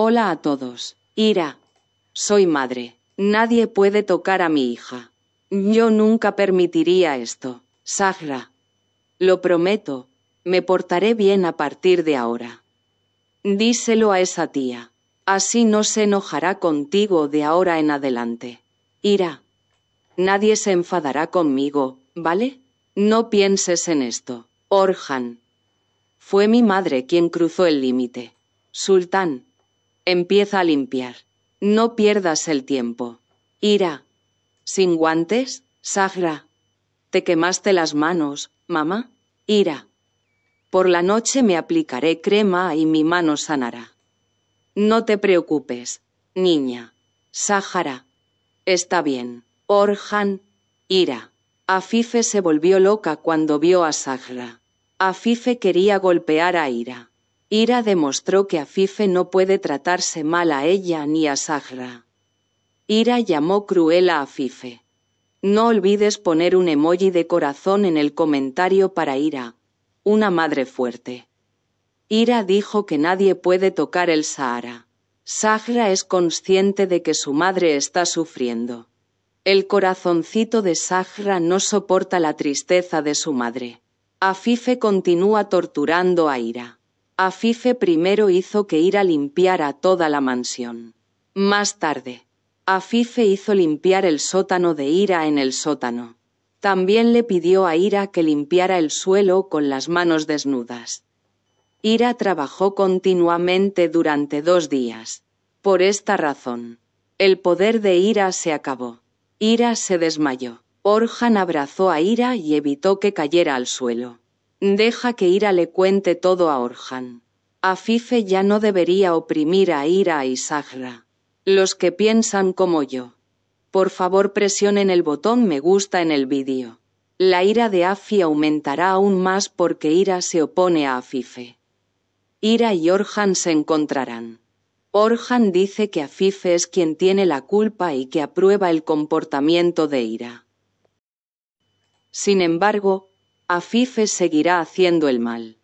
Hola a todos. Ira. Soy madre. Nadie puede tocar a mi hija. Yo nunca permitiría esto. «Sahra». Lo prometo. Me portaré bien a partir de ahora. Díselo a esa tía. Así no se enojará contigo de ahora en adelante. Ira. Nadie se enfadará conmigo, ¿vale? No pienses en esto. Orhan. Fue mi madre quien cruzó el límite. Sultán. Empieza a limpiar. No pierdas el tiempo. Ira. ¿Sin guantes? Sahra. ¿Te quemaste las manos, mamá? Ira. Por la noche me aplicaré crema y mi mano sanará. No te preocupes, niña. Sahara, Está bien. Orhan. Ira. Afife se volvió loca cuando vio a Sahra. Afife quería golpear a Ira. Ira demostró que Afife no puede tratarse mal a ella ni a Sahra. Ira llamó cruel a Afife. No olvides poner un emoji de corazón en el comentario para Ira. Una madre fuerte. Ira dijo que nadie puede tocar el Sahara. Sahra es consciente de que su madre está sufriendo. El corazoncito de Sahra no soporta la tristeza de su madre. Afife continúa torturando a Ira. Afife primero hizo que Ira limpiara toda la mansión. Más tarde, Afife hizo limpiar el sótano de Ira en el sótano. También le pidió a Ira que limpiara el suelo con las manos desnudas. Ira trabajó continuamente durante dos días. Por esta razón, el poder de Ira se acabó. Ira se desmayó. Orhan abrazó a Ira y evitó que cayera al suelo. Deja que Ira le cuente todo a Orhan. Afife ya no debería oprimir a Ira y Sagra. Los que piensan como yo. Por favor presionen el botón me gusta en el vídeo. La ira de Afi aumentará aún más porque Ira se opone a Afife. Ira y Orhan se encontrarán. Orhan dice que Afife es quien tiene la culpa y que aprueba el comportamiento de Ira. Sin embargo, Afife seguirá haciendo el mal.